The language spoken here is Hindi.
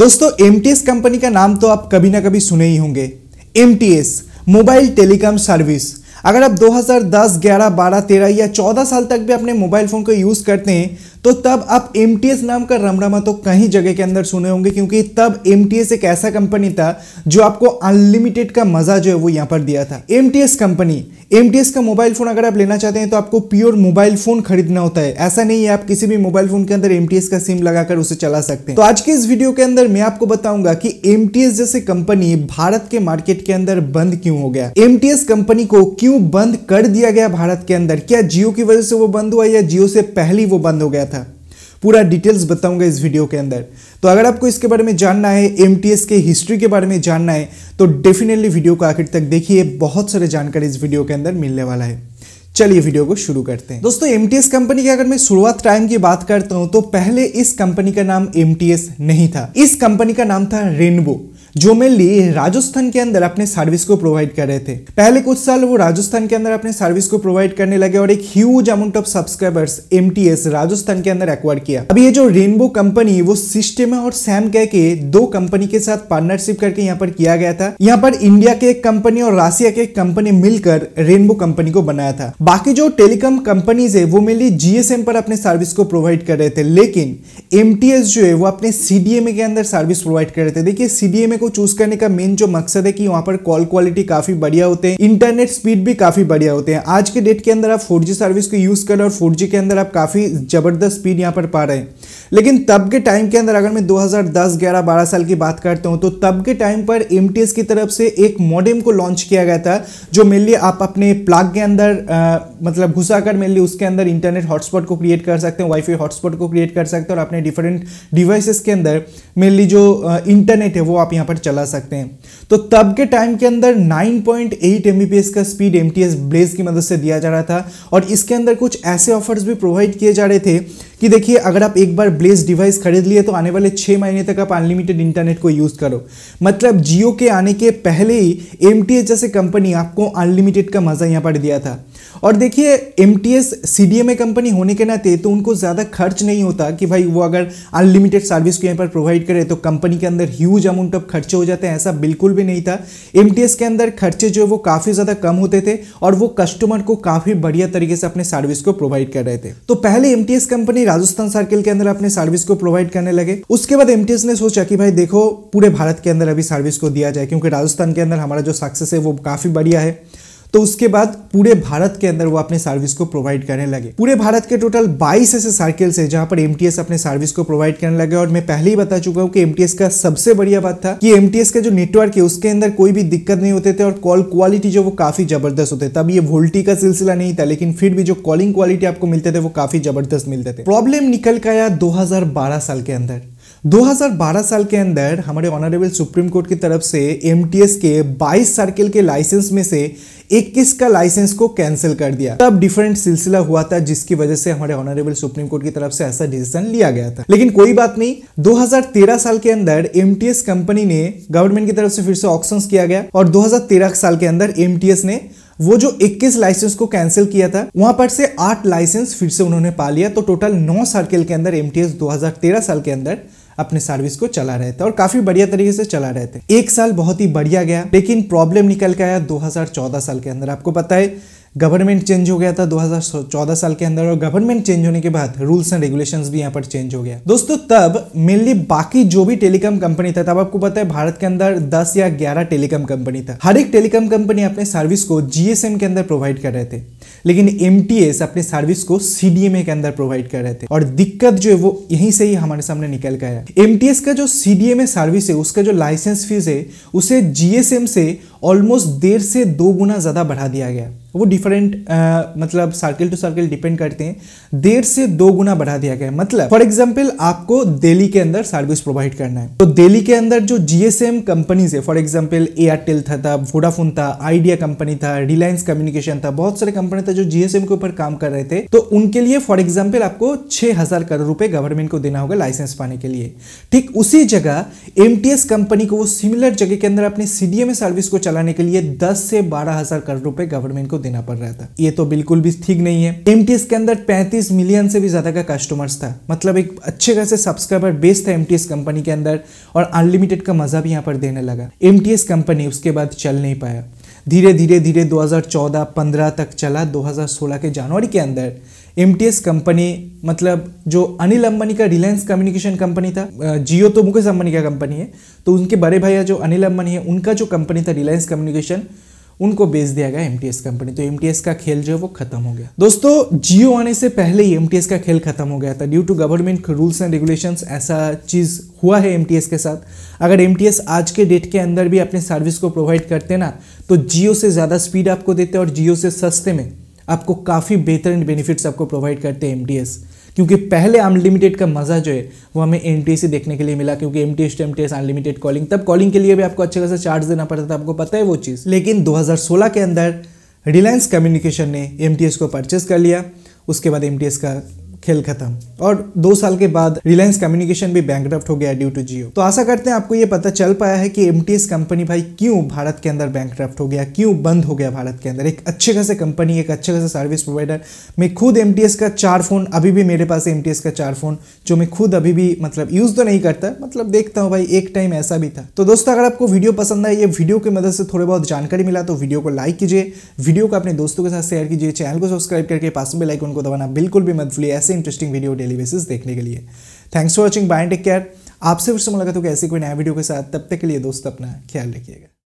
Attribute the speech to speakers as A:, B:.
A: दोस्तों एम कंपनी का नाम तो आप कभी ना कभी सुने ही होंगे एम मोबाइल टेलीकॉम सर्विस अगर आप 2010, 11, 12, 13 या 14 साल तक भी अपने मोबाइल फ़ोन को यूज़ करते हैं तो तब आप एम नाम का रमरमा तो कहीं जगह के अंदर सुने होंगे क्योंकि तब एम एक ऐसा कंपनी था जो आपको अनलिमिटेड का मज़ा जो है वो यहाँ पर दिया था एम कंपनी एम का मोबाइल फ़ोन अगर आप लेना चाहते हैं तो आपको प्योर मोबाइल फ़ोन खरीदना होता है ऐसा नहीं है आप किसी भी मोबाइल फ़ोन के अंदर एम का सिम लगाकर उसे चला सकते हैं तो आज के इस वीडियो के अंदर मैं आपको बताऊंगा कि एम जैसे कंपनी भारत के मार्केट के अंदर बंद क्यों हो गया एम कंपनी को क्यों बंद कर दिया गया भारत के अंदर क्या जियो की वजह से वो बंद हुआ या जियो से पहले वो बंद हो गया था पूरा डिटेल्स बताऊंगा इस वीडियो के अंदर तो अगर आपको इसके बारे में जानना है एम के हिस्ट्री के बारे में जानना है तो डेफिनेटली वीडियो को आखिर तक देखिए बहुत सारे जानकारी इस वीडियो के अंदर मिलने वाला है चलिए वीडियो को शुरू करते हैं दोस्तों एम कंपनी की अगर मैं शुरुआत टाइम की बात करता हूं तो पहले इस कंपनी का नाम एम नहीं था इस कंपनी का नाम था रेनबो जो मेनली राजस्थान के अंदर अपने सर्विस को प्रोवाइड कर रहे थे पहले कुछ साल वो राजस्थान के अंदर अपने सर्विस को प्रोवाइड करने लगे और एक huge amount of subscribers M Rajasthan के अंदर एक्वायर किया अब ये जो रेनबो कंपनी वो सिस्टम और सैम कह के दो कंपनी के साथ पार्टनरशिप करके यहाँ पर किया गया था यहाँ पर इंडिया के एक कंपनी और राशिया के एक कंपनी मिलकर रेनबो कंपनी को बनाया था बाकी जो टेलीकॉम कंपनीज है वो मेनली जीएसएम पर अपने सर्विस को प्रोवाइड कर रहे थे लेकिन एम जो है वो अपने सीडीएमए के अंदर सर्विस प्रोवाइड कर रहे थे देखिए सीडीएमए को चूज करने का मेन जो मकसद है कि वहां पर कॉल क्वालिटी काफी बढ़िया होते हैं इंटरनेट स्पीड भी काफी बढ़िया होते हैं आज के डेट के अंदर आप फोर सर्विस को यूज करें और फोर के अंदर आप काफी जबरदस्त स्पीड यहाँ पर पा रहे हैं लेकिन तब के टाइम के अंदर अगर मैं 2010, 11, 12 साल की बात करता हूँ तो तब के टाइम पर एम की तरफ से एक मॉडेम को लॉन्च किया गया था जो मेनली आप अपने प्लाग के अंदर आ, मतलब घुसा कर मेनली उसके अंदर इंटरनेट हॉटस्पॉट को क्रिएट कर सकते हैं वाईफाई हॉटस्पॉट को क्रिएट कर सकते हैं और अपने डिफरेंट डिवाइसेस के अंदर मेनली जो इंटरनेट है वो आप यहाँ पर फटाफट चला सकते हैं तो तब के टाइम के अंदर 9.8 पॉइंट का स्पीड एम ब्लेज की मदद से दिया जा रहा था और इसके अंदर कुछ ऐसे ऑफर्स भी प्रोवाइड किए जा रहे थे कि देखिए अगर आप एक बार ब्लेज डिवाइस खरीद लिए तो आने वाले छः महीने तक आप अनलिमिटेड इंटरनेट को यूज़ करो मतलब जियो के आने के पहले ही एम जैसे कंपनी आपको अनलिमिटेड का मज़ा यहाँ पर दिया था और देखिए M T S C D M A company होने के नाते तो उनको ज़्यादा खर्च नहीं होता कि भाई वो अगर अनलिमिटेड सर्विस को यहाँ पर प्रोवाइड करे तो कंपनी के अंदर ह्यूज अमाउंट ऑफ खर्चे हो जाते हैं ऐसा बिल्कुल भी नहीं था एम टी एस के अंदर खर्चे जो है वो काफ़ी ज़्यादा कम होते थे और वो कस्टमर को काफ़ी बढ़िया तरीके से अपने सर्विस को प्रोवाइड कर रहे थे तो पहले M T S company Rajasthan circle के अंदर अपने सर्विस को प्रोवाइड करने लगे उसके बाद एम टी एस ने सोचा कि भाई देखो पूरे भारत के अंदर अभी सर्विस को दिया जाए क्योंकि राजस्थान के अंदर हमारा जो सक्सेस है वो काफ़ी बढ़िया है तो उसके बाद पूरे भारत के अंदर वो अपने सर्विस को प्रोवाइड करने लगे पूरे भारत के टोटल 22 ऐसे सर्किल्स है जहां पर एमटीएस अपने सर्विस को प्रोवाइड करने लगे और मैं पहले ही बता चुका हूं कि एमटीएस का सबसे बढ़िया बात था कि एमटीएस का जो नेटवर्क है उसके अंदर कोई भी दिक्कत नहीं होते थे और कॉल क्वालिटी जो वो काफी जबरदस्त होते थे तब ये वोल्टी का सिलसिला नहीं था लेकिन फिर भी जो कॉलिंग क्वालिटी आपको मिलते थे वो काफी जबरदस्त मिलते थे प्रॉब्लम निकल गया आया दो साल के अंदर 2012 साल के अंदर हमारे ऑनरेबल सुप्रीम कोर्ट की तरफ से एम के 22 सर्किल के लाइसेंस में से 21 का लाइसेंस को कैंसिल कर दिया तब डिफरेंट सिलसिला हुआ था जिसकी वजह से हमारे ऑनरेबल सुप्रीम कोर्ट की तरफ से ऐसा डिसीजन लिया गया था लेकिन कोई बात नहीं 2013 साल के अंदर एम कंपनी ने गवर्नमेंट की तरफ से फिर से ऑप्शन किया गया और दो साल के अंदर एम ने वो जो 21 लाइसेंस को कैंसिल किया था वहां पर से आठ लाइसेंस फिर से उन्होंने पा लिया तो टोटल नौ सर्किल के अंदर एमटीएस 2013 साल के अंदर अपने सर्विस को चला रहे थे और काफी बढ़िया तरीके से चला रहे थे एक साल बहुत ही बढ़िया गया लेकिन प्रॉब्लम निकल के आया 2014 साल के अंदर आपको पता है गवर्नमेंट चेंज हो गया था 2014 साल के अंदर और गवर्नमेंट चेंज होने के बाद रूल्स एंड रेगुलेशंस भी यहाँ पर चेंज हो गया दोस्तों तब मेनली बाकी जो भी टेलीकॉम कंपनी था तब आपको पता है भारत के अंदर 10 या 11 टेलीकॉम कंपनी था हर एक टेलीकॉम कंपनी अपने सर्विस को जीएसएम के अंदर प्रोवाइड कर रहे थे लेकिन एम अपने सर्विस को सी के अंदर प्रोवाइड कर रहे थे और दिक्कत जो है वो यहीं से ही हमारे सामने निकल गया एम का जो सी सर्विस है उसका जो लाइसेंस फीस है उसे जीएसएम से ऑलमोस्ट देर से दो गुना ज़्यादा बढ़ा दिया गया वो डिफरेंट uh, मतलब सर्किल टू सर्किल डिपेंड करते हैं देर से दो गुना बढ़ा दिया गया मतलब फॉर एग्जाम्पल आपको दिल्ली के अंदर सर्विस प्रोवाइड करना है तो दिल्ली के अंदर जो जीएसएम कंपनीज है फॉर एग्जाम्पल एयरटेल था था वोडाफोन था आइडिया कंपनी था रिलायंस कम्युनिकेशन था बहुत सारे कंपनी था जो जीएसएम के ऊपर काम कर रहे थे तो उनके लिए फॉर एग्जाम्पल आपको छह हजार करोड़ रुपए गवर्नमेंट को देना होगा लाइसेंस पाने के लिए ठीक उसी जगह एमटीएस कंपनी को वो सिमिलर जगह के अंदर अपने सीडीएमए सर्विस को चला चलाने के लिए दस से बारह हजार करोड़ रुपए गवर्नमेंट को देना पड़ रहा था ये तो बिल्कुल भी ठीक नहीं है एम के अंदर पैंतीस मिलियन से भी ज्यादा का कस्टमर्स था मतलब एक अच्छे खासे सब्सक्राइबर बेस था एम कंपनी के अंदर और अनलिमिटेड का मजा भी यहाँ पर देने लगा एम कंपनी उसके बाद चल नहीं पाया धीरे धीरे धीरे 2014-15 तक चला 2016 के जनवरी के अंदर एम कंपनी मतलब जो अनिल अंबानी का रिलायंस कम्युनिकेशन कंपनी था जियो तो मुकेश अंबानी का कंपनी है तो उनके बड़े भैया जो अनिल अंबानी है उनका जो कंपनी था रिलायंस कम्युनिकेशन उनको बेच दिया गया एम कंपनी तो एम का खेल जो है वो खत्म हो गया दोस्तों जियो आने से पहले ही एम का खेल खत्म हो गया था due to government rules and regulations ऐसा चीज़ हुआ है एम के साथ अगर एम आज के डेट के अंदर भी अपने सर्विस को प्रोवाइड करते ना तो जियो से ज़्यादा स्पीड आपको देते और जियो से सस्ते में आपको काफ़ी बेहतरीन बेनिफिट्स आपको प्रोवाइड करते हैं एम क्योंकि पहले अनलिमिटेड का मज़ा जो है वो हमें एम से देखने के लिए मिला क्योंकि M T S to M unlimited calling तब कॉलिंग के लिए भी आपको अच्छे खासा चार्ज देना पड़ता था आपको पता है वो चीज़ लेकिन दो के अंदर रिलायंस कम्युनिकेशन ने एम को परचेस कर लिया उसके बाद एम का खेल खत्म और दो साल के बाद रिलायंस कम्युनिकेशन भी बैंक हो गया ड्यू टू जियो तो आशा करते हैं आपको ये पता चल पाया है कि एम कंपनी भाई क्यों भारत के अंदर बैंक हो गया क्यों बंद हो गया भारत के अंदर एक अच्छे खासे कंपनी एक अच्छे खासे सर्विस प्रोवाइडर मैं खुद एम का चार फोन अभी भी मेरे पास एम का चार फोन जो मैं खुद अभी भी मतलब यूज तो नहीं करता मतलब देखता हूँ भाई एक टाइम ऐसा भी था तो दोस्तों अगर आपको वीडियो पसंद आए ये वीडियो की मदद से थोड़ी बहुत जानकारी मिला तो वीडियो को लाइक कीजिए वीडियो को अपने दोस्तों के साथ शेयर कीजिए चैनल को सब्सक्राइब करके पास में लाइक उनको दबाना बिल्कुल भी मत भूलिए ऐसे इंटरेस्टिंग वीडियो डेली बेसिस देखने के लिए thanks for watching bye take care आपसे फिर से मुलाकात होगी ऐसी कोई नया वीडियो के साथ तब तक के लिए दोस्त अपना ख्याल रखिएगा